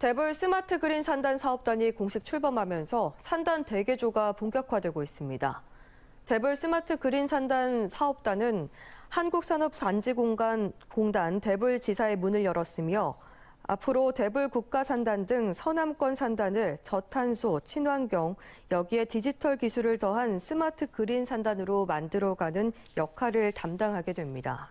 대불 스마트 그린 산단 사업단이 공식 출범하면서 산단 대개조가 본격화되고 있습니다. 대불 스마트 그린 산단 사업단은 한국산업산지공단 대불 지사의 문을 열었으며 앞으로 대불 국가산단 등 서남권 산단을 저탄소, 친환경, 여기에 디지털 기술을 더한 스마트 그린 산단으로 만들어가는 역할을 담당하게 됩니다.